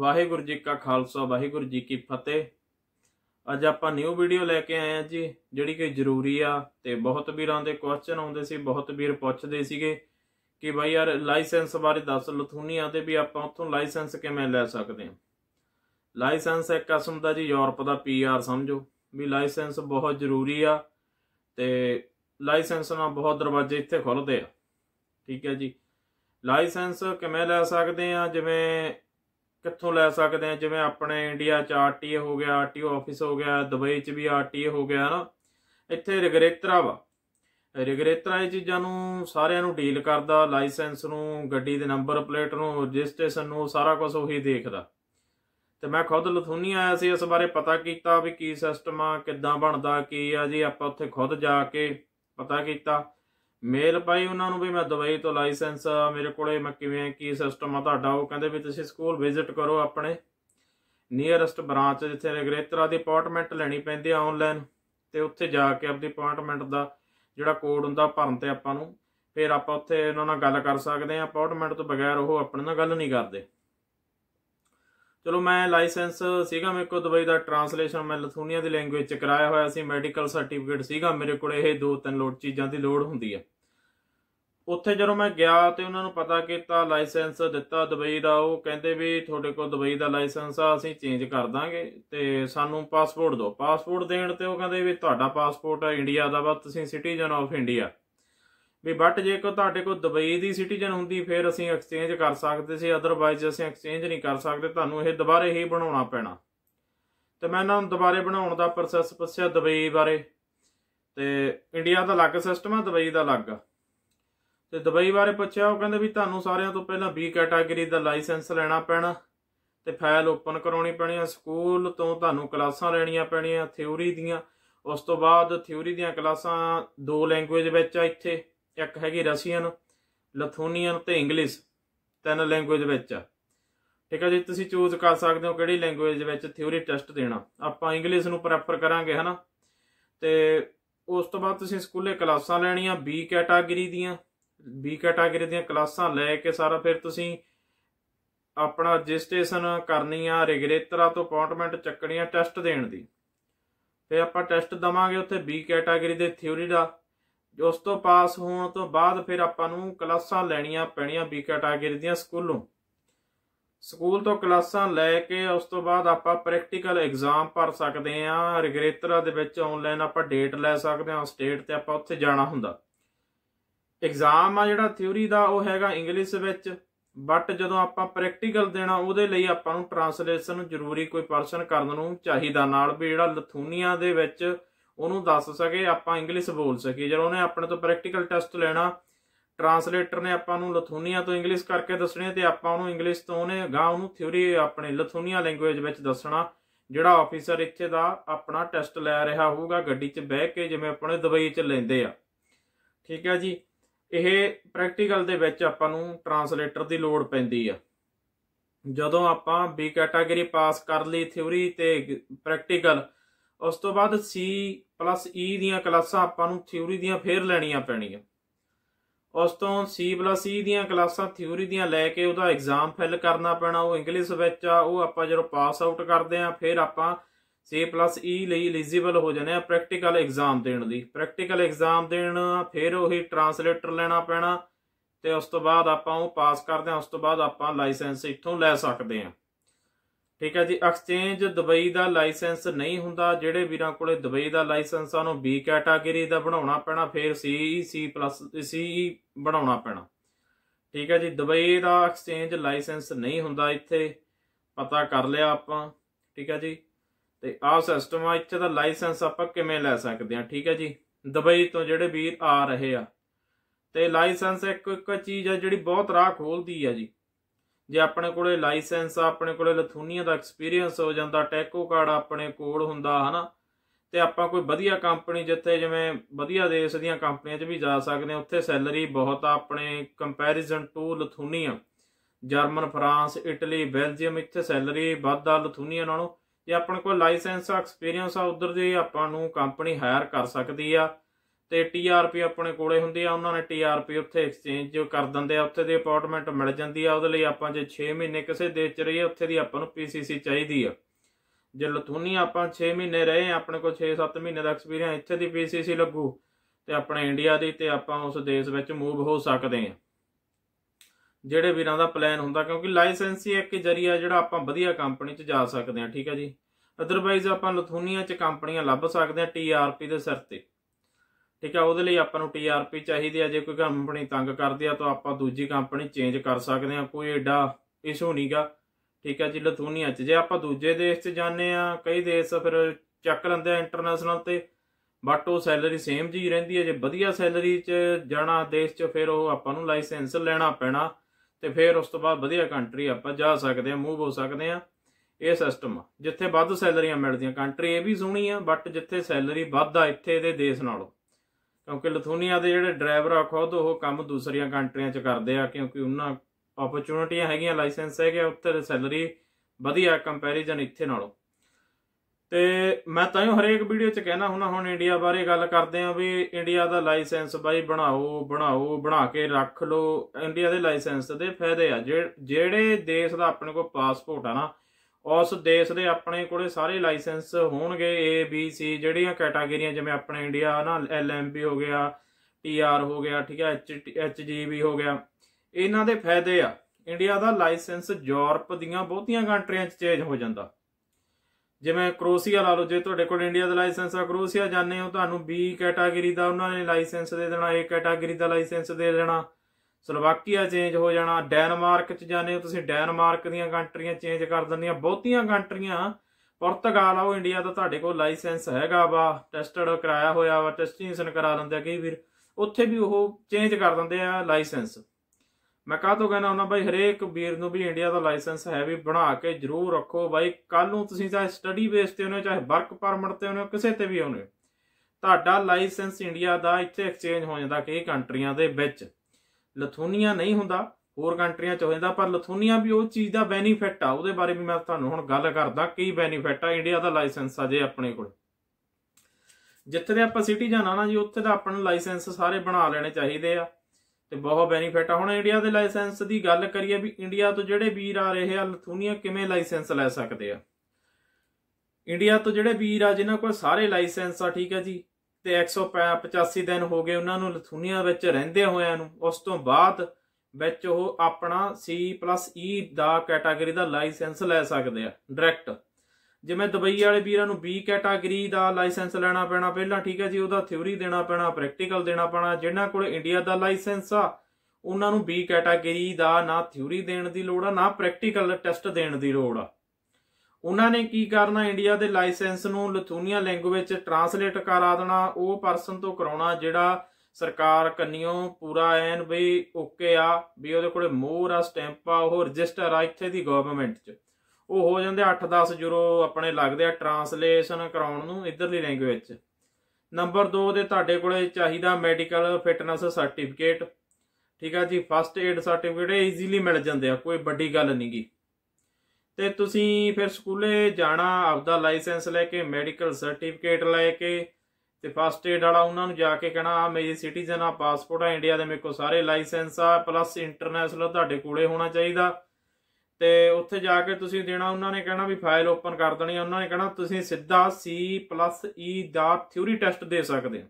ਵਾਹਿਗੁਰੂ ਜੀ ਕਾ ਖਾਲਸਾ ਵਾਹਿਗੁਰੂ ਜੀ ਕੀ ਫਤਿਹ ਅੱਜ ਆਪਾਂ ਨਿਊ ਵੀਡੀਓ ਲੈ ਕੇ ਆਏ ਆ ਜੀ ਜਿਹੜੀ ਕਿ ਜ਼ਰੂਰੀ ਆ ਤੇ ਬਹੁਤ ਵੀਰਾਂ ਦੇ ਕੁਐਸਚਨ ਆਉਂਦੇ ਸੀ ਬਹੁਤ ਵੀਰ ਪੁੱਛਦੇ ਸੀਗੇ ਕਿ ਬਾਈ ਯਾਰ ਲਾਇਸੈਂਸ ਬਾਰੇ ਦੱਸ ਲਥੂਨੀਆ ਤੇ ਵੀ ਆਪਾਂ ਉੱਥੋਂ ਲਾਇਸੈਂਸ ਕਿਵੇਂ ਲੈ ਸਕਦੇ ਹਾਂ ਲਾਇਸੈਂਸ ਇੱਕ ਕਿਸਮ ਦਾ ਜੀ ਯੂਰਪ ਦਾ ਪੀਆਰ ਸਮਝੋ ਵੀ ਲਾਇਸੈਂਸ ਬਹੁਤ ਜ਼ਰੂਰੀ ਆ ਤੇ ਲਾਇਸੈਂਸ ਨਾਲ ਬਹੁਤ ਦਰਵਾਜ਼ੇ ਇੱਥੇ ਖੁੱਲਦੇ ਆ ਠੀਕ ਹੈ ਜੀ ਲਾਇਸੈਂਸ ਕਿਵੇਂ ਲੈ ਸਕਦੇ ਆ ਜਿਵੇਂ ਕਿੱਥੋਂ ਲੈ ਸਕਦੇ ਆ ਜਿਵੇਂ ਆਪਣੇ ਇੰਡੀਆ ਚ ਆਰਟੀਏ ਹੋ ਗਿਆ ਆਰਟੀਓ ਆਫਿਸ ਹੋ ਗਿਆ ਦੁਬਈ ਚ ਵੀ ਆਰਟੀਏ ਹੋ ਗਿਆ ਨਾ ਇੱਥੇ ਰਿਗਰੇਟਰਾ ਵਾ ਰਿਗਰੇਟਰਾ ਇਹ ਚੀਜ਼ਾਂ ਨੂੰ ਸਾਰਿਆਂ ਨੂੰ ਡੀਲ ਕਰਦਾ ਲਾਇਸੈਂਸ ਨੂੰ ਗੱਡੀ ਦੇ ਨੰਬਰ ਪਲੇਟ ਨੂੰ ਰਜਿਸਟ੍ਰੇਸ਼ਨ ਨੂੰ ਸਾਰਾ ਕੁਝ ਉਹੀ ਦੇਖਦਾ ਤੇ ਮੈਂ ਖੁਦ ਲਥੂਨੀ ਆਇਆ ਸੀ ਇਸ ਬਾਰੇ ਪਤਾ ਕੀਤਾ ਵੀ ਕੀ ਸਿਸਟਮ ਆ ਕਿੱਦਾਂ ਬਣਦਾ ਕੀ ਆ ਜੀ ਆਪਾਂ ਉੱਥੇ ਖੁਦ ਜਾ ਕੇ ਪਤਾ ਕੀਤਾ ਮੇਲ ਪਾਈ ਉਹਨਾਂ ਨੂੰ ਵੀ ਮੈਂ ਦੁਬਈ ਤੋਂ ਲਾਇਸੈਂਸ ਮੇਰੇ ਕੋਲੇ ਮੈਂ ਕਿਵੇਂ ਕੀ ਸਿਸਟਮ ਆ ਤੁਹਾਡਾ ਉਹ ਕਹਿੰਦੇ ਵੀ ਤੁਸੀਂ ਸਕੂਲ ਵਿਜ਼ਿਟ ਕਰੋ ਆਪਣੇ ਨੀਅਰੈਸਟ ਬ੍ਰਾਂਚ ਜਿੱਥੇ ਰੈਗੂਲੇਟਰਾਂ ਦੀ ਅਪਾਰਟਮੈਂਟ ਲੈਣੀ ਪੈਂਦੀ ਆ ਆਨਲਾਈਨ ਤੇ ਉੱਥੇ ਜਾ ਕੇ ਆਪਣੀ ਅਪਾਰਟਮੈਂਟ ਦਾ ਜਿਹੜਾ ਕੋਡ ਹੁੰਦਾ ਭਰਨ ਤੇ ਆਪਾਂ ਨੂੰ ਫਿਰ ਆਪਾਂ ਉੱਥੇ ਉਹਨਾਂ ਨਾਲ ਗੱਲ ਕਰ ਸਕਦੇ ਆ ਅਪਾਰਟਮੈਂਟ ਤੋਂ ਬਗੈਰ ਉਹ ਆਪਣੇ ਨਾਲ ਗੱਲ ਨਹੀਂ ਕਰਦੇ ਚਲੋ ਮੈਂ ਲਾਇਸੈਂਸ ਸੀਗਾ ਮੇਰੇ ਕੋਲ ਦੁਬਈ ਦਾ ਟ੍ਰਾਂਸਲੇਸ਼ਨ ਮੈਂ ਲਥੂਨੀਆ ਦੀ ਲੈਂਗੁਏਜ ਚ ਕਰਾਇਆ ਹੋਇਆ ਸੀ ਮੈਡੀਕਲ ਸਰਟੀਫਿਕੇਟ ਸੀਗਾ ਮੇਰੇ ਕੋਲ ਇਹ ਦੋ ਤਿੰਨ ਲੋੜ ਚੀਜ਼ਾਂ ਦੀ ਲੋੜ ਹੁੰਦੀ ਆ ਉੱਥੇ ਜਦੋਂ ਮੈਂ ਗਿਆ ਤੇ ਉਹਨਾਂ ਨੂੰ ਪਤਾ ਕੀਤਾ ਲਾਇਸੈਂਸ ਦਿੱਤਾ ਦੁਬਈ ਦਾ ਉਹ ਕਹਿੰਦੇ ਵੀ ਤੁਹਾਡੇ ਕੋਲ ਦੁਬਈ ਦਾ ਲਾਇਸੈਂਸ ਆ ਅਸੀਂ ਚੇਂਜ ਕਰ ਦਾਂਗੇ ਤੇ ਸਾਨੂੰ ਪਾਸਪੋਰਟ ਦਿਓ ਪਾਸਪੋਰਟ ਦੇਣ ਤੇ ਉਹ ਕਹਿੰਦੇ ਵੀ ਤੁਹਾਡਾ ਪਾਸਪੋਰਟ ਹੈ ਇੰਡੀਆ ਦਾ ਵਾ ਤੁਸੀਂ ਸਿਟੀਜ਼ਨ ਆਫ ਇੰਡੀਆ ਵੀ ਬਟ ਜੇ ਕੋ ਤੁਹਾਡੇ ਕੋਲ ਦੁਬਈ ਦੀ ਸਿਟੀਜ਼ਨ ਹੁੰਦੀ ਫਿਰ ਅਸੀਂ ਐਕਸਚੇਂਜ ਕਰ ਸਕਦੇ ਸੀ ਅਦਰਵਾਈਜ਼ ਅਸੀਂ ਐਕਸਚੇਂਜ ਨਹੀਂ ਕਰ ਸਕਦੇ ਤੁਹਾਨੂੰ ਇਹ ਦੁਬਾਰੇ ਹੀ ਬਣਾਉਣਾ ਪੈਣਾ ਤੇ ਮੈਂ ਇਹਨਾਂ ਨੂੰ ਦੁਬਾਰੇ ਬਣਾਉਣ ਦਾ ਪ੍ਰੋਸੈਸ ਪੁੱਛਿਆ ਦੁਬਈ ਬਾਰੇ ਤੇ ਇੰਡੀਆ ਦਾ ਅਲੱਗ ਸਿਸਟਮ ਆ ਦੁਬਈ ਦਾ ਅਲੱਗ ਆ ਤੇ ਦੁਬਈ ਬਾਰੇ ਪੁੱਛਿਆ ਉਹ ਕਹਿੰਦੇ ਵੀ ਤੁਹਾਨੂੰ ਸਾਰਿਆਂ ਤੋਂ ਪਹਿਲਾਂ ਬੀ ਕੈਟਾਗਰੀ ਦਾ ਲਾਇਸੈਂਸ ਲੈਣਾ ਪੈਣਾ ਤੇ ਫਾਈਲ ਓਪਨ ਕਰਾਉਣੀ ਪੈਣੀ ਆ ਸਕੂਲ ਤੋਂ ਤੁਹਾਨੂੰ ਕਲਾਸਾਂ ਲੈਣੀਆਂ ਪੈਣੀਆਂ ਥਿਉਰੀ ਦੀਆਂ ਉਸ ਤੋਂ ਬਾਅਦ ਥਿਉਰੀ ਦੀਆਂ ਕਲਾਸਾਂ ਦੋ ਲੈਂਗੁਏਜ ਵਿੱਚ ਆ ਇੱਥੇ ਇੱਕ ਹੈਗੀ ਰਸ਼ੀਅਨ ਲਥੂਨੀਅਨ ਤੇ ਇੰਗਲਿਸ਼ ਤਿੰਨ ਲੈਂਗੁਏਜ ਵਿੱਚ ਆ ਠੀਕ ਹੈ ਜੀ ਤੁਸੀਂ ਚੂਜ਼ ਕਰ ਸਕਦੇ ਹੋ ਕਿਹੜੀ ਲੈਂਗੁਏਜ ਵਿੱਚ ਥਿਉਰੀ ਟੈਸਟ ਦੇਣਾ ਆਪਾਂ ਇੰਗਲਿਸ਼ ਨੂੰ ਪ੍ਰੈਫਰ ਕਰਾਂਗੇ ਹਨਾ ਤੇ ਉਸ ਤੋਂ ਬਾਅਦ ਤੁਸੀਂ ਸਕੂਲੇ ਕਲਾਸਾਂ ਲੈਣੀਆਂ ਬੀ ਕੈਟਾਗਰੀ ਦੀਆਂ ਬੀ ਕੈਟਾਗਰੀ ਦੀਆਂ ਕਲਾਸਾਂ ਲੈ ਕੇ ਸਾਰਾ ਫਿਰ ਤੁਸੀਂ ਆਪਣਾ ਰਜਿਸਟ੍ਰੇਸ਼ਨ ਕਰਨੀ ਆ ਰੈਗੂਲੇਟਰਾਂ ਤੋਂ ਅਪਾਇੰਟਮੈਂਟ ਚੱਕਣੀ ਆ ਟੈਸਟ ਦੇਣ ਦੀ ਫਿਰ ਆਪਾਂ ਟੈਸਟ ਦਵਾਂਗੇ ਉੱਥੇ ਬੀ ਕੈਟਾਗਰੀ ਦੇ ਥਿਉਰੀ ਦਾ ਉਸ ਤੋਂ ਪਾਸ ਹੋਣ ਤੋਂ ਬਾਅਦ ਫਿਰ ਆਪਾਂ ਨੂੰ ਕਲਾਸਾਂ ਲੈਣੀਆਂ ਪੈਣੀਆਂ ਬੀ ਕੈਟਾਗਰੀ ਦੀਆਂ ਸਕੂਲੋਂ ਸਕੂਲ ਤੋਂ ਕਲਾਸਾਂ ਲੈ ਕੇ ਉਸ ਤੋਂ ਬਾਅਦ ਆਪਾਂ ਪ੍ਰੈਕਟੀਕਲ ਐਗਜ਼ਾਮ ਭਰ ਸਕਦੇ ਆ ਰੈਗੂਲੇਟਰਾਂ ਦੇ ਵਿੱਚ ਆਨਲਾਈਨ ਆਪਾਂ ਡੇਟ ਲੈ ਸਕਦੇ ਆ ਸਟੇਟ ਤੇ ਆਪਾਂ ਉੱਥੇ ਜਾਣਾ ਹੁੰਦਾ ਐਗਜ਼ਾਮ ਆ ਜਿਹੜਾ ਥਿਉਰੀ ਦਾ ਉਹ ਹੈਗਾ ਇੰਗਲਿਸ਼ ਵਿੱਚ ਬਟ ਜਦੋਂ ਆਪਾਂ ਪ੍ਰੈਕਟੀਕਲ ਦੇਣਾ ਉਹਦੇ ਲਈ ਆਪਾਂ ਨੂੰ ਟਰਾਂਸਲੇਸ਼ਨ ਜ਼ਰੂਰੀ ਕੋਈ ਪਰਸਨ ਕਰਨ ਨੂੰ ਚਾਹੀਦਾ ਨਾਲ ਵੀ ਜਿਹੜਾ ਲਥੂਨੀਆ ਦੇ ਵਿੱਚ ਉਹਨੂੰ ਦੱਸ ਸਕੇ ਆਪਾਂ ਇੰਗਲਿਸ਼ ਬੋਲ ਸਕੀਏ ਜਦੋਂ ਉਹਨੇ ਆਪਣੇ ਤੋਂ ਪ੍ਰੈਕਟੀਕਲ ਟੈਸਟ ਲੈਣਾ ਟਰਾਂਸਲੇਟਰ ਨੇ ਆਪਾਂ ਨੂੰ ਲਥੂਨੀਆ ਤੋਂ ਇੰਗਲਿਸ਼ ਕਰਕੇ ਦੱਸਣੀ ਤੇ ਆਪਾਂ ਉਹਨੂੰ ਇੰਗਲਿਸ਼ ਤੋਂ ਉਹਨੇ ਗਾ ਉਹਨੂੰ ਥਿਉਰੀ ਆਪਣੇ ਲਥੂਨੀਆ ਲੈਂਗੁਏਜ ਵਿੱਚ ਦੱਸਣਾ ਜਿਹੜਾ ਆਫੀਸਰ ਇੱਥੇ ਦਾ ਆਪਣਾ ਟੈਸਟ ਲੈ ਰਿਹਾ ਹੋਊਗਾ ਗੱਡੀ 'ਚ ਬਹਿ ਕੇ ਜਿਵੇਂ ਆਪਣੇ ਦੁਬਈ 'ਚ ਲੈਂਦੇ ਆ ਠੀਕ ਹੈ ਜੀ ਇਹ ਪ੍ਰੈਕਟੀਕਲ ਦੇ ਵਿੱਚ ਆਪਾਂ ਨੂੰ ਟਰਾਂਸਲੇਟਰ ਦੀ ਲੋੜ ਪੈਂਦੀ ਆ ਜਦੋਂ ਆਪਾਂ ਬੀ ਕੈਟਾਗਰੀ ਪਾਸ ਕਰ ਲਈ ਥਿਉਰੀ ਤੇ ਪ੍ਰੈਕਟੀਕਲ ਉਸ ਤੋਂ ਬਾਅਦ ਸੀ ਪਲੱਸ ਈ ਦੀਆਂ ਕਲਾਸਾਂ ਆਪਾਂ ਨੂੰ ਥਿਉਰੀ ਦੀਆਂ ਫੇਰ ਲੈਣੀਆਂ ਪੈਣੀਆਂ ਉਸ ਤੋਂ ਸੀ ਪਲੱਸ ਈ ਦੀਆਂ ਕਲਾਸਾਂ ਥਿਉਰੀ ਦੀਆਂ ਲੈ ਕੇ ਉਹਦਾ ਐਗਜ਼ਾਮ ਫਿਲ ਕਰਨਾ ਪੈਣਾ ਉਹ ਇੰਗਲਿਸ਼ ਵਿੱਚ ਆ ਉਹ ਆਪਾਂ ਜਦੋਂ ਪਾਸ ਆਊਟ ਕਰਦੇ ਆ ਫਿਰ ਆਪਾਂ C+E ਲਈ ਐਲੀਜੀਬਲ ਹੋ ਜਾਣੇ ਆ ਪ੍ਰੈਕਟੀਕਲ ਐਗਜ਼ਾਮ ਦੇਣ ਲਈ ਪ੍ਰੈਕਟੀਕਲ ਐਗਜ਼ਾਮ ਦੇਣ ਫਿਰ ਉਹੀ ਟਰਾਂਸਲੇਟਰ ਲੈਣਾ ਪੈਣਾ ਤੇ ਉਸ ਤੋਂ ਬਾਅਦ ਆਪਾਂ ਉਹ ਪਾਸ ਕਰਦੇ ਹਾਂ ਉਸ ਤੋਂ ਬਾਅਦ ਆਪਾਂ ਲਾਇਸੈਂਸ ਇੱਥੋਂ ਲੈ ਸਕਦੇ ਹਾਂ ਠੀਕ ਹੈ ਜੀ ਐਕਸਚੇਂਜ ਦੁਬਈ ਦਾ ਲਾਇਸੈਂਸ ਨਹੀਂ ਹੁੰਦਾ ਜਿਹੜੇ ਵੀਰਾਂ ਕੋਲੇ ਦੁਬਈ ਦਾ ਲਾਇਸੈਂਸ ਆ ਉਹਨੂੰ ਬੀ ਕੈਟਾਗਰੀ ਦਾ ਬਣਾਉਣਾ ਪੈਣਾ ਫਿਰ ਸੀ ਸੀ ਪਲੱਸ ਸੀ ਬਣਾਉਣਾ ਪੈਣਾ ਠੀਕ ਹੈ ਜੀ ਦੁਬਈ ਦਾ ਐਕਸਚੇਂਜ ਲਾਇਸੈਂਸ ਨਹੀਂ ਹੁੰਦਾ ਇੱਥੇ ਪਤਾ ਕਰ ਲਿਆ ਆਪਾਂ ਠੀਕ ਹੈ ਜੀ ਤੇ ਆਹ ਸਿਸਟਮ ਆ ਇੱਥੇ ਦਾ ਲਾਇਸੈਂਸ ਆਪਾਂ ਕਿਵੇਂ ਲੈ ਸਕਦੇ ਆ ਠੀਕ ਹੈ ਜੀ ਦੁਬਈ ਤੋਂ ਜਿਹੜੇ ਵੀਰ ਆ ਰਹੇ ਆ ਤੇ ਲਾਇਸੈਂਸ ਇੱਕ ਇੱਕ ਚੀਜ਼ ਆ ਜਿਹੜੀ ਬਹੁਤ ਰਾਹ ਖੋਲਦੀ ਆ ਜੀ ਜੇ ਆਪਣੇ ਕੋਲੇ ਲਾਇਸੈਂਸ ਆ ਆਪਣੇ ਕੋਲੇ ਲਥੂਨੀਆ ਦਾ ਐਕਸਪੀਰੀਅੰਸ ਹੋ ਜਾਂਦਾ ਟੈਕੋ ਕਾਰਡ ਆਪਣੇ ਕੋਲ ਹੁੰਦਾ ਹਨਾ ਤੇ ਆਪਾਂ ਕੋਈ ਵਧੀਆ ਕੰਪਨੀ ਜਿੱਥੇ ਜਿਵੇਂ ਵਧੀਆ ਦੇਸ਼ ਦੀਆਂ ਕੰਪਨੀਆਂ 'ਚ ਵੀ ਜਾ ਸਕਦੇ ਆ ਉੱਥੇ ਸੈਲਰੀ ਬਹੁਤ ਆ ਆਪਣੇ comparison to Lithuania German France Italy Belgium ਇੱਥੇ ਸੈਲਰੀ ਵੱਧ ਆ ਲਥੂਨੀਆ ਨਾਲੋਂ ਜੇ ਆਪਣੇ ਕੋਲ ਲਾਇਸੈਂਸ ਆ ਐਕਸਪੀਰੀਅੰਸ ਆ ਉਧਰ ਦੇ ਆਪਾਂ ਨੂੰ ਕੰਪਨੀ ਹਾਇਰ ਕਰ ਸਕਦੀ ਆ ਤੇ ਟੀਆਰਪੀ ਆਪਣੇ ਕੋਲੇ ਹੁੰਦੀ ਆ ਉਹਨਾਂ ਨੇ ਟੀਆਰਪੀ ਉੱਥੇ ਐਕਸਚੇਂਜ ਕਰ ਦਿੰਦੇ ਆ ਉੱਥੇ ਦੀ ਅਪਾਰਟਮੈਂਟ ਮਿਲ ਜਾਂਦੀ ਆ ਉਹਦੇ ਲਈ ਆਪਾਂ ਜੇ 6 ਮਹੀਨੇ ਕਿਸੇ ਦੇਸ਼ 'ਚ ਰਹੀਏ ਉੱਥੇ ਦੀ ਆਪਾਂ ਨੂੰ ਪੀਸੀਸੀ ਚਾਹੀਦੀ ਆ ਜੇ ਲਥੂਨੀ ਆਪਾਂ 6 ਮਹੀਨੇ ਰਹੇ ਆਪਣੇ ਕੋਲ 6-7 ਮਹੀਨੇ ਦਾ ਐਕਸਪੀਰੀਅੰਸ ਇੱਥੇ ਦੀ ਪੀਸੀਸੀ ਲੱਗੂ ਤੇ ਆਪਣੇ ਇੰਡੀਆ ਦੀ ਤੇ ਆਪਾਂ ਉਸ ਦੇਸ਼ ਵਿੱਚ ਮੂਵ ਹੋ ਸਕਦੇ ਆ ਜਿਹੜੇ ਵੀਰਾਂ ਦਾ ਪਲਾਨ ਹੁੰਦਾ ਕਿਉਂਕਿ ਲਾਇਸੈਂਸ ਹੀ ਇੱਕ ਜਰੀਆ ਜਿਹੜਾ ਆਪਾਂ ਵਧੀਆ ਕੰਪਨੀ 'ਚ ਜਾ ਸਕਦੇ ਹਾਂ ਠੀਕ ਹੈ ਜੀ ਅਦਰਵਾਈਜ਼ ਆਪਾਂ ਲਥੂਨੀਆ 'ਚ ਕੰਪਨੀਆਂ ਲੱਭ ਸਕਦੇ ਹਾਂ ਟੀਆਰਪੀ ਦੇ ਸਿਰ ਤੇ ਠੀਕ ਹੈ ਉਹਦੇ ਲਈ ਆਪਾਂ ਨੂੰ ਟੀਆਰਪੀ ਚਾਹੀਦੀ ਹੈ ਜੇ ਕੋਈ ਕੰਪਨੀ ਤੰਗ ਕਰਦੀ ਆ ਤਾਂ ਆਪਾਂ ਦੂਜੀ ਕੰਪਨੀ ਚੇਂਜ ਕਰ ਸਕਦੇ ਹਾਂ ਕੋਈ ਐਡਾ ਇਸ਼ੂ ਨਹੀਂਗਾ ਠੀਕ ਹੈ ਜੀ ਲਥੂਨੀਆ 'ਚ ਜੇ ਆਪਾਂ ਦੂਜੇ ਦੇਸ਼ 'ਚ ਜਾਂਦੇ ਆ ਕਈ ਦੇਸ਼ ਫਿਰ ਚੱਕ ਲੈਂਦੇ ਆ ਇੰਟਰਨੈਸ਼ਨਲ ਤੇ ਬਟ ਉਹ ਸੈਲਰੀ ਸੇਮ ਜੀ ਰਹਿੰਦੀ ਹੈ ਜੇ ਵਧੀਆ ਸੈਲਰੀ 'ਚ ਜਾਣਾ ਦੇਸ਼ 'ਚ ਫਿਰ ਉਹ ਆਪਾਂ ਨੂੰ ਲਾਇਸੈਂਸ ਲੈਣਾ ਪੈਣਾ ਤੇ ਫਿਰ ਉਸ ਤੋਂ ਬਾਅਦ ਵਧੀਆ ਕੰਟਰੀ ਆਪਾਂ ਜਾ ਸਕਦੇ ਆ ਮੂਵ ਹੋ ਸਕਦੇ ਆ ਇਹ ਸਿਸਟਮ ਜਿੱਥੇ ਵੱਧ ਸੈਲਰੀਆਂ ਮਿਲਦੀਆਂ ਕੰਟਰੀ ਇਹ ਵੀ ਸੋਹਣੀ ਆ ਬਟ ਜਿੱਥੇ ਸੈਲਰੀ ਵੱਧ ਆ ਇੱਥੇ ਦੇ ਦੇਸ਼ ਨਾਲੋਂ ਕਿਉਂਕਿ ਲਥੂਨੀਆ ਦੇ ਜਿਹੜੇ ਡਰਾਈਵਰ ਆ ਖੁਦ ਉਹ ਕੰਮ ਦੂਸਰੀਆਂ ਕੰਟਰੀਆਂ 'ਚ ਕਰਦੇ ਆ ਕਿਉਂਕਿ ਉਹਨਾਂ ਆਪਰਚੂਨਿਟੀਆਂ ਹੈਗੀਆਂ ਲਾਇਸੈਂਸ ਹੈਗੇ ਉੱਥੇ ਸੈਲਰੀ ਵਧੀਆ ਕੰਪੈਰੀਜ਼ਨ ਇੱਥੇ ਨਾਲੋਂ ਤੇ ਮੈਂ ਤਾਂ ਹਰੇਕ ਵੀਡੀਓ 'ਚ ਕਹਿਣਾ ਹੁੰਦਾ ਹੁਣ ਇੰਡੀਆ ਬਾਰੇ ਗੱਲ ਕਰਦੇ ਆ ਵੀ ਇੰਡੀਆ ਦਾ ਲਾਇਸੈਂਸ ਬਾਈ ਬਣਾਓ ਬਣਾਓ ਬਣਾ ਕੇ ਰੱਖ ਲਓ ਇੰਡੀਆ ਦੇ ਲਾਇਸੈਂਸ ਦੇ ਫਾਇਦੇ ਆ ਜਿਹੜੇ ਦੇਸ਼ ਦਾ ਆਪਣੇ ਕੋਲ ਪਾਸਪੋਰਟ ਆ ਨਾ ਉਸ ਦੇਸ਼ ਦੇ ਆਪਣੇ ਕੋਲੇ ਸਾਰੇ ਲਾਇਸੈਂਸ ਹੋਣਗੇ ਏ ਬੀ ਸੀ ਜਿਹੜੀਆਂ ਕੈਟਾਗਰੀਆਂ ਜਿਵੇਂ ਆਪਣੇ ਇੰਡੀਆ ਨਾ ਐਲ ਐਮ ਪੀ ਹੋ ਗਿਆ ਆਰ ਹੋ ਗਿਆ ਠੀਕ ਹੈ ਵੀ ਹੋ ਗਿਆ ਇਹਨਾਂ ਦੇ ਫਾਇਦੇ ਆ ਇੰਡੀਆ ਦਾ ਲਾਇਸੈਂਸ ਯੂਰਪ ਦੀਆਂ ਬਹੁਤੀਆਂ ਕੰਟਰੀਆਂ 'ਚ ਚੇਂਜ ਹੋ ਜਾਂਦਾ ਜਿਵੇਂ ਕਰੋਸ਼ੀਆ ਲਾ ਲਓ ਜੇ ਤੁਹਾਡੇ ਕੋਲ ਇੰਡੀਆ ਦਾ ਲਾਇਸੈਂਸ ਆ ਕਰੋਸ਼ੀਆ ਜਾਣੇ ਹੋ ਤੁਹਾਨੂੰ ਬੀ ਕੈਟਾਗਰੀ ਦਾ ਉਹਨਾਂ ਨੇ ਲਾਇਸੈਂਸ ਦੇ ਦੇਣਾ ਏ ਕੈਟਾਗਰੀ ਦਾ ਲਾਇਸੈਂਸ ਦੇ ਦੇਣਾ ਸਲੋਵਾਕੀਆ ਚੇਂਜ ਹੋ ਜਾਣਾ ਡੈਨਮਾਰਕ ਚ ਜਾਣੇ ਹੋ ਤੁਸੀਂ ਡੈਨਮਾਰਕ ਦੀਆਂ ਕੰਟਰੀਆਂ ਚੇਂਜ ਕਰ ਦਿੰਦੀਆਂ ਬਹੁਤੀਆਂ ਕੰਟਰੀਆਂ ਪੁਰਤਗਾਲ ਆ ਉਹ ਇੰਡੀਆ ਦਾ ਤੁਹਾਡੇ ਕੋਲ ਲਾਇਸੈਂਸ ਹੈਗਾ ਵਾ ਟੈਸਟਡ ਕਰਾਇਆ ਹੋਇਆ ਵਾ ਸਨ ਕਰਾ ਲੈਂਦੇ ਆ ਕਈ ਵੀਰ ਉੱਥੇ ਵੀ ਉਹ ਚੇਂਜ ਕਰ ਦਿੰਦੇ ਆ ਲਾਇਸੈਂਸ ਮੈਂ ਕਾਹ ਤੋਂ ਕਹਿਣਾ ਹੁੰਦਾ ਬਾਈ ਹਰੇਕ ਵੀਰ ਨੂੰ ਵੀ ਇੰਡੀਆ ਦਾ ਲਾਇਸੈਂਸ ਹੈ ਵੀ ਬਣਾ ਕੇ ਜ਼ਰੂਰ ਰੱਖੋ ਬਾਈ ਕੱਲ ਨੂੰ ਤੁਸੀਂ ਚਾਹੇ ਸਟੱਡੀ ਬੇਸ ਤੇ ਹੋਣੇ ਚਾਹੇ ਵਰਕ ਪਰਮਿਟ ਤੇ ਹੋਣੇ ਕਿਸੇ ਤੇ ਵੀ ਹੋਣੇ ਤੁਹਾਡਾ ਲਾਇਸੈਂਸ ਇੰਡੀਆ ਦਾ ਇੱਥੇ ਐਕਸਚੇਂਜ ਹੋ ਜਾਂਦਾ ਕਈ ਕੰਟਰੀਆਂ ਦੇ ਵਿੱਚ ਲਥੂਨੀਆ ਨਹੀਂ ਹੁੰਦਾ ਹੋਰ ਕੰਟਰੀਆਂ ਚ ਹੋ ਜਾਂਦਾ ਪਰ ਲਥੂਨੀਆ ਵੀ ਉਹ ਚੀਜ਼ ਦਾ ਬੈਨੀਫਿਟ ਆ ਉਹਦੇ ਬਾਰੇ ਵੀ ਮੈਂ ਤੁਹਾਨੂੰ ਹੁਣ ਗੱਲ ਕਰਦਾ ਕੀ ਬੈਨੀਫਿਟ ਆ ਇੰਡੀਆ ਦਾ ਲਾਇਸੈਂਸ ਆ ਜੇ ਆਪਣੇ ਕੋਲ ਜਿੱਥੇ ਦੇ ਆਪਾਂ ਸਿਟੀ ਜਾਣਾ ਨਾ ਜੀ ਉੱਥੇ ਦਾ ਆਪਣਾ ਲਾਇਸੈਂਸ ਸਾਰੇ ਬਣਾ ਲੈਣੇ ਚਾਹੀਦੇ ਆ ਤੇ ਬਹੁਤ ਬੈਨੀਫਿਟ ਆ ਹੁਣ ਇੰਡੀਆ ਦੇ ਲਾਇਸੈਂਸ ਦੀ ਗੱਲ ਕਰੀਏ ਵੀ ਇੰਡੀਆ ਤੋਂ ਜਿਹੜੇ ਵੀਰ ਆ ਰਹੇ ਆ ਲਥੂਨੀਆ ਕਿਵੇਂ ਲਾਇਸੈਂਸ ਲੈ ਸਕਦੇ ਆ ਇੰਡੀਆ ਤੋਂ ਜਿਹੜੇ ਵੀਰ ਆ ਜਿਨ੍ਹਾਂ ਕੋਲ ਸਾਰੇ ਲਾਇਸੈਂਸ ਆ ਠੀਕ ਆ ਜੀ ਤੇ 185 ਦਿਨ ਹੋ ਗਏ ਉਹਨਾਂ ਨੂੰ ਲਥੂਨੀਆ ਵਿੱਚ ਰਹਿੰਦੇ ਹੋਇਆਂ ਨੂੰ ਉਸ ਤੋਂ ਬਾਅਦ ਵਿੱਚ ਉਹ ਆਪਣਾ C+E ਦਾ ਕੈਟਾਗਰੀ ਦਾ ਲਾਇਸੈਂਸ ਲੈ ਸਕਦੇ ਆ ਡਾਇਰੈਕਟ ਜਿਵੇਂ ਦੁਬਈ ਵਾਲੇ ਵੀਰਾਂ ਨੂੰ ਬੀ ਕੈਟਾਗਰੀ ਦਾ ਲਾਇਸੈਂਸ ਲੈਣਾ ਪੈਣਾ ਪਹਿਲਾਂ ਠੀਕ ਹੈ ਜੀ ਉਹਦਾ ਥਿਉਰੀ ਦੇਣਾ ਪੈਣਾ ਪ੍ਰੈਕਟੀਕਲ ਦੇਣਾ ਪੈਣਾ ਜਿਹਨਾਂ ਕੋਲ ਇੰਡੀਆ ਦਾ ਲਾਇਸੈਂਸ ਆ ਉਹਨਾਂ ਨੂੰ ਬੀ ਕੈਟਾਗਰੀ ਦਾ ਨਾ ਥਿਉਰੀ ਦੇਣ ਦੀ ਲੋੜ ਆ ਨਾ ਪ੍ਰੈਕਟੀਕਲ ਟੈਸਟ ਦੇਣ ਦੀ ਲੋੜ ਆ ਉਹਨਾਂ ਨੇ ਕੀ ਕਰਨਾ ਇੰਡੀਆ ਦੇ ਲਾਇਸੈਂਸ ਨੂੰ ਲਥੂਨੀਆ ਲੈਂਗੁਏਜ ਚ ਟਰਾਂਸਲੇਟ ਕਰਾ ਦੇਣਾ ਉਹ ਪਰਸਨ ਤੋਂ ਕਰਾਉਣਾ ਜਿਹੜਾ ਸਰਕਾਰ ਕੰਨਿਓ ਪੂਰਾ ਐਨ ਵੀ ਓਕੇ ਆ ਵੀ ਉਹਦੇ ਕੋਲੇ ਮੋਹਰ ਆ ਸਟੈਂਪ ਆ ਉਹ ਰਜਿਸਟਰ ਆ ਇੱਥੇ ਦੀ ਗਵਰਨਮੈਂਟ ਚ ਉਹ ਹੋ ਜਾਂਦੇ 8-10 ਯੂਰੋ ਆਪਣੇ ਲੱਗਦੇ ਆ ਟਰਾਂਸਲੇਸ਼ਨ ਕਰਾਉਣ ਨੂੰ ਇਧਰਲੀ ਲੈਂਗੁਏਜ 'ਚ ਨੰਬਰ 2 ਦੇ ਤੁਹਾਡੇ ਕੋਲੇ ਚਾਹੀਦਾ ਮੈਡੀਕਲ ਫਿਟਨੈਸ ਸਰਟੀਫਿਕੇਟ ਠੀਕ ਆ ਜੀ ਫਸਟ ਏਡ ਸਰਟੀਫਿਕੇਟ ਈਜ਼ੀਲੀ ਮਿਲ ਜਾਂਦੇ ਆ ਕੋਈ ਵੱਡੀ ਗੱਲ ਨਹੀਂਗੀ ਤੇ ਤੁਸੀਂ ਫਿਰ ਸਕੂਲੇ ਜਾਣਾ ਆਪਦਾ ਲਾਇਸੈਂਸ ਲੈ ਕੇ ਮੈਡੀਕਲ ਸਰਟੀਫਿਕੇਟ ਲੈ ਕੇ ਤੇ ਫਸਟ ਏਡ ਵਾਲਾ ਉਹਨਾਂ ਨੂੰ ਜਾ ਕੇ ਕਹਿਣਾ ਆ ਮੇਰੀ ਸਿਟੀਜ਼ਨ ਆ ਪਾਸਪੋਰਟ ਆ ਇੰਡੀਆ ਦੇ ਮੇਰੇ ਕੋਲ ਸਾਰੇ ਲਾਇਸੈਂਸ ਆ ਪਲੱਸ ਇੰਟਰਨੈਸ਼ਨਲ ਤੁਹਾਡੇ ਕੋਲੇ ਹੋਣਾ ਚਾਹੀਦਾ ਤੇ ਉੱਥੇ ਜਾ ਕੇ ਤੁਸੀਂ ਦੇਣਾ ਉਹਨਾਂ ਨੇ ਕਹਿਣਾ ਵੀ ਫਾਈਲ ਓਪਨ ਕਰ ਦੇਣੀ ਉਹਨਾਂ ਨੇ ਕਹਿਣਾ ਤੁਸੀਂ ਸਿੱਧਾ E ਦਾ ਥਿਊਰੀ ਟੈਸਟ ਦੇ ਸਕਦੇ ਹੋ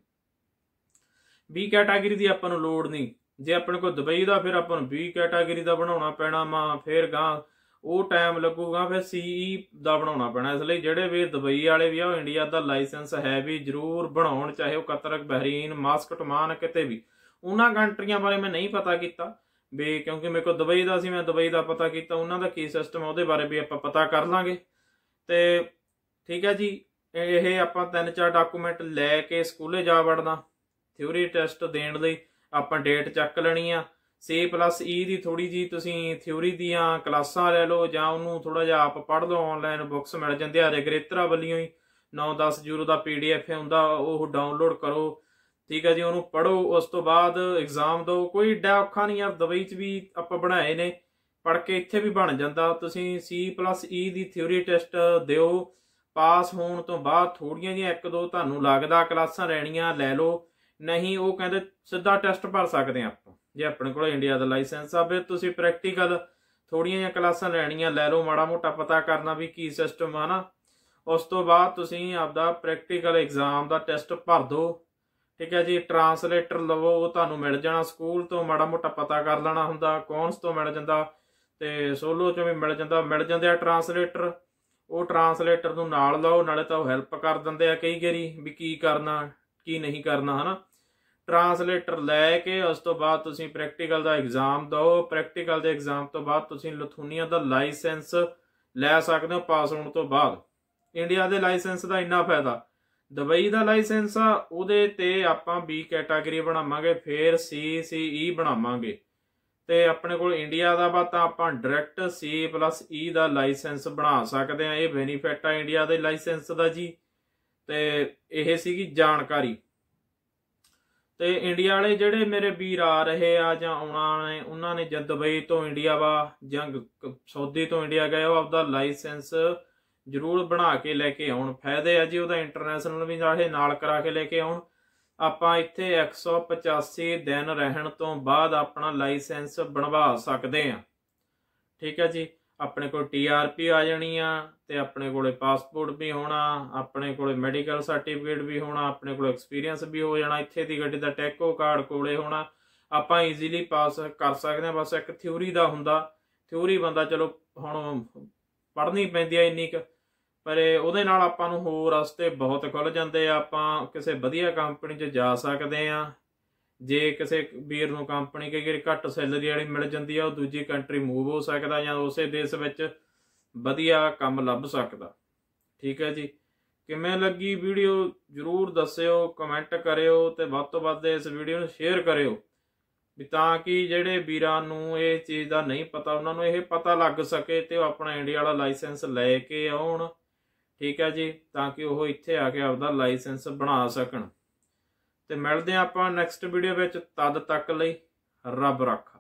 B ਕੈਟਾਗਰੀ ਦੀ ਆਪਾਂ ਨੂੰ ਲੋੜ ਨਹੀਂ ਜੇ ਆਪਣੇ ਕੋਲ ਦੁਬਈ ਦਾ ਫਿਰ ਆਪਾਂ ਨੂੰ B ਕੈਟਾਗਰੀ ਦਾ ਬਣਾਉਣਾ ਪੈਣਾ ਮਾ ਫਿਰ ਗਾਂ ਉਹ ਟਾਈਮ ਲੱਗੂਗਾ ਫਿਰ CE ਦਾ ਬਣਾਉਣਾ ਪੈਣਾ ਇਸ ਲਈ ਜਿਹੜੇ ਵੀ ਦੁਬਈ ਵਾਲੇ ਵੀ ਆ ਉਹ ਇੰਡੀਆ ਦਾ ਲਾਇਸੈਂਸ ਹੈ ਵੀ ਜ਼ਰੂਰ ਬਣਾਉਣ ਚਾਹੇ ਉਹ ਕਤਰਕ ਬਹਿਰੀਨ ਮਾਸਕਟ ਮਾਨ ਕਿਤੇ ਵੀ ਉਹਨਾਂ ਕੰਟਰੀਆਂ ਬਾਰੇ ਮੈਂ ਨਹੀਂ ਪਤਾ ਕੀਤਾ ਵੀ ਕਿਉਂਕਿ ਮੇਰੇ ਕੋਲ ਦੁਬਈ ਦਾ ਸੀ ਮੈਂ ਦੁਬਈ ਦਾ ਪਤਾ ਕੀਤਾ ਉਹਨਾਂ ਦਾ ਕੀ ਸਿਸਟਮ ਉਹਦੇ ਬਾਰੇ ਵੀ ਆਪਾਂ ਪਤਾ ਕਰ ਲਾਂਗੇ ਤੇ ਠੀਕ ਹੈ ਜੀ ਇਹ ਆਪਾਂ ਤਿੰਨ ਚਾਰ ਡਾਕੂਮੈਂਟ ਲੈ ਕੇ ਸਕੂਲੇ ਜਾ ਵੜਨਾ ਥਿਉਰੀ ਟੈਸਟ ਦੇਣ ਲਈ ਆਪਾਂ ਡੇਟ ਚੱਕ ਲੈਣੀ ਆ E ਦੀ ਥੋੜੀ ਜੀ ਤੁਸੀਂ ਥਿਉਰੀ ਦੀਆਂ ਕਲਾਸਾਂ ਲੈ ਲਓ ਜਾਂ ਉਹਨੂੰ ਥੋੜਾ ਜਿਹਾ ਆਪ ਪੜ੍ਹ ਲਓ ਆਨਲਾਈਨ ਬੁੱਕਸ ਮਿਲ ਜਾਂਦੇ ਆ ਰਿਗਰੇਤਰਾ ਵੱਲੋਂ ਹੀ 9-10 ਯੂਰੋ ਦਾ ਪੀਡੀਐਫ ਹੁੰਦਾ ਉਹ ਡਾਊਨਲੋਡ ਕਰੋ ਠੀਕ ਹੈ ਜੀ ਉਹਨੂੰ ਪੜੋ ਉਸ ਤੋਂ ਬਾਅਦ ਐਗਜ਼ਾਮ ਦਿਓ ਕੋਈ ਡਾ ਔਖਾ ਨਹੀਂ ਆ ਦਵਾਈ 'ਚ ਵੀ ਆਪਾਂ ਬਣਾਏ ਨੇ ਪੜ ਕੇ ਇੱਥੇ ਵੀ ਬਣ ਜਾਂਦਾ ਤੁਸੀਂ C+E ਦੀ ਥਿਉਰੀ ਟੈਸਟ ਦਿਓ ਪਾਸ ਹੋਣ ਤੋਂ ਬਾਅਦ ਥੋੜੀਆਂ ਜਿਹੀਆਂ ਇੱਕ ਦੋ ਤੁਹਾਨੂੰ ਲੱਗਦਾ ਕਲਾਸਾਂ ਰਹਿਣੀਆਂ ਲੈ ਲਓ ਨਹੀਂ ਉਹ ਕਹਿੰਦੇ ਸਿੱਧਾ ਟੈਸਟ ਭਰ ਸਕਦੇ ਆ ਆਪਾਂ ਜੇ ਆਪਣੇ ਕੋਲ ਇੰਡੀਆ ਦਾ ਲਾਇਸੈਂਸ ਆ ਫਿਰ ਤੁਸੀਂ ਪ੍ਰੈਕਟੀਕਲ ਥੋੜੀਆਂ ਜਿਹੀਆਂ ਕਲਾਸਾਂ ਲੈਣੀਆਂ ਲੈ ਲਓ ਮਾੜਾ ਮੋਟਾ ਪਤਾ ਕਰਨਾ ਵੀ ਕੀ ਸਿਸਟਮ ਆ ਨਾ ਉਸ ਤੋਂ ਬਾਅਦ ਤੁਸੀਂ ਆਪਦਾ ਪ੍ਰੈਕਟੀਕਲ ਐਗਜ਼ਾਮ ਦਾ ਟੈਸਟ ਭਰ ਦਿਓ ਠੀਕ ਹੈ ਜੀ ਟਰਾਂਸਲੇਟਰ ਲਵੋ ਉਹ ਤੁਹਾਨੂੰ ਮਿਲ ਜਾਣਾ ਸਕੂਲ ਤੋਂ ਮਾੜਾ ਮੋਟਾ ਪਤਾ ਕਰ ਲੈਣਾ ਹੁੰਦਾ ਕੌਨਸ ਤੋਂ ਮਿਲ ਜਾਂਦਾ ਤੇ ਸੋਲੋ ਚੋਂ ਵੀ ਮਿਲ ਜਾਂਦਾ ਮਿਲ ਜਾਂਦੇ ਆ ਟਰਾਂਸਲੇਟਰ ਉਹ ਟਰਾਂਸਲੇਟਰ ਨੂੰ ਨਾਲ ਲਾਓ ਨਾਲੇ ਤਾਂ ਉਹ ਹੈਲਪ ਕਰ ਦਿੰਦੇ ਆ ਕਈ ਗੇਰੀ ਵੀ ਕੀ ਕਰਨਾ ਕੀ ਨਹੀਂ ਕਰਨਾ ਹਨਾ ਟਰਾਂਸਲੇਟਰ ਲੈ ਕੇ ਉਸ ਤੋਂ ਬਾਅਦ ਤੁਸੀਂ ਪ੍ਰੈਕਟੀਕਲ ਦਾ ਐਗਜ਼ਾਮ ਦਿਓ ਪ੍ਰੈਕਟੀਕਲ ਦੇ ਐਗਜ਼ਾਮ ਤੋਂ ਬਾਅਦ ਤੁਸੀਂ ਲਥੂਨੀਆ ਦਾ ਲਾਇਸੈਂਸ ਲੈ ਸਕਦੇ ਹੋ ਪਾਸ ਹੋਣ ਤੋਂ ਬਾਅਦ ਇੰਡੀਆ ਦੇ ਲਾਇਸੈਂਸ ਦਾ ਇੰਨਾ ਫਾਇਦਾ ਦਵਾਈ ਦਾ ਲਾਇਸੈਂਸ ਆ ਉਹਦੇ ਤੇ ਆਪਾਂ ਬੀ ਕੈਟਾਗਰੀ ਬਣਾਵਾਂਗੇ ਫਿਰ ਸੀ ਸੀ ਈ ਬਣਾਵਾਂਗੇ ਤੇ ਆਪਣੇ ਕੋਲ ਇੰਡੀਆ ਦਾ ਬਾਤ ਤਾਂ ਆਪਾਂ ਡਾਇਰੈਕਟ C+E ਦਾ ਲਾਇਸੈਂਸ ਬਣਾ ਸਕਦੇ ਆ ਇਹ ਬੈਨੀਫਿਟ ਆ ਇੰਡੀਆ ਦੇ ਲਾਇਸੈਂਸ ਦਾ ਜੀ ਤੇ ਇਹ ਸੀਗੀ ਜਾਣਕਾਰੀ ਤੇ ਇੰਡੀਆ ਵਾਲੇ ਜਿਹੜੇ ਮੇਰੇ ਵੀਰ ਆ ਰਹੇ ਆ ਜਾਂ ਆਉਣਾ ਨੇ ਉਹਨਾਂ ਨੇ ਜਦ ਦੁਬਈ ਤੋਂ ਇੰਡੀਆ ਵਾ ਜਾਂ ਸੌਦੀ ਤੋਂ ਇੰਡੀਆ ਗਏ ਉਹ ਆਪਦਾ ਲਾਇਸੈਂਸ ਜ਼ਰੂਰ ਬਣਾ ਕੇ ਲੈ ਕੇ ਆਉਣ ਫਾਇਦੇ ਆ ਜੀ ਉਹਦਾ ਇੰਟਰਨੈਸ਼ਨਲ ਵੀ ਨਾਲੇ ਨਾਲ ਕਰਾ ਕੇ ਲੈ ਕੇ ਆਉਣ ਆਪਾਂ ਇੱਥੇ 185 ਦਿਨ ਰਹਿਣ ਤੋਂ ਬਾਅਦ ਆਪਣਾ ਲਾਇਸੈਂਸ ਬਣਵਾ ਸਕਦੇ ਆ ਠੀਕ ਹੈ ਜੀ ਆਪਣੇ ਕੋਲ ਟੀਆਰਪੀ ਆ ਜਾਣੀ ਆ ਤੇ ਆਪਣੇ ਕੋਲੇ ਪਾਸਪੋਰਟ ਵੀ ਹੋਣਾ ਆਪਣੇ ਕੋਲੇ ਮੈਡੀਕਲ ਸਰਟੀਫਿਕੇਟ ਵੀ ਹੋਣਾ ਆਪਣੇ ਕੋਲ ਐਕਸਪੀਰੀਅੰਸ ਵੀ ਹੋ ਜਾਣਾ ਇੱਥੇ ਦੀ ਗੱਡੀ ਦਾ ਟੈਕੋ ਕਾਰਡ ਕੋਲੇ ਹੋਣਾ ਆਪਾਂ ਈਜ਼ੀਲੀ ਪਾਸ ਕਰ ਸਕਦੇ ਆ ਬਸ ਇੱਕ ਥਿਊਰੀ ਦਾ ਹੁੰਦਾ ਥਿਊਰੀ ਬੰਦਾ ਚਲੋ ਹੁਣ ਪੜ੍ਹਨੀ ਪੈਂਦੀ ਆ ਇੰਨੀ ਕੁ ਪਰ ਉਹਦੇ ਨਾਲ ਆਪਾਂ ਨੂੰ ਹੋਰ ਰਸਤੇ ਬਹੁਤ ਖੁੱਲ ਜਾਂਦੇ ਆ ਆਪਾਂ ਕਿਸੇ ਵਧੀਆ ਕੰਪਨੀ 'ਚ ਜਾ ਸਕਦੇ ਆ ਜੇ ਕਿਸੇ ਵੀਰ ਨੂੰ ਕੰਪਨੀ ਕਿਹੜੀ ਘੱਟ ਸੈਲਰੀ ਵਾਲੀ ਮਿਲ ਜਾਂਦੀ ਆ ਉਹ ਦੂਜੀ ਕੰਟਰੀ ਮੂਵ ਹੋ ਸਕਦਾ ਜਾਂ ਉਸੇ ਦੇਸ਼ ਵਿੱਚ ਵਧੀਆ ਕੰਮ ਲੱਭ ਸਕਦਾ ਠੀਕ ਹੈ ਜੀ ਕਿਵੇਂ ਲੱਗੀ ਵੀਡੀਓ ਜਰੂਰ ਦੱਸਿਓ ਕਮੈਂਟ ਕਰਿਓ ਤੇ ਵੱਧ ਤੋਂ ਵੱਧ ਇਸ ਵੀਡੀਓ ਨੂੰ ਸ਼ੇਅਰ ਕਰਿਓ ਵੀ ਤਾਂ ਕਿ ਜਿਹੜੇ ਵੀਰਾਂ ਨੂੰ ਇਹ ਚੀਜ਼ ਦਾ ਨਹੀਂ ਪਤਾ ਉਹਨਾਂ ਨੂੰ ਇਹ ਪਤਾ ਲੱਗ ਸਕੇ ਤੇ ਉਹ ਆਪਣਾ ਇੰਡੀਆ ਵਾਲਾ ਲਾਇਸੈਂਸ ਲੈ ਕੇ ਆਉਣ ਠੀਕ ਹੈ ਜੀ ਤਾਂ ਕਿ ਉਹ ਇੱਥੇ ਆ ਕੇ ਆਪਦਾ ਲਾਇਸੈਂਸ ਬਣਾ ਸਕਣ ਤੇ ਮਿਲਦੇ ਆਪਾਂ ਨੈਕਸਟ ਵੀਡੀਓ ਵਿੱਚ ਤਦ ਤੱਕ ਲਈ ਰੱਬ ਰੱਖ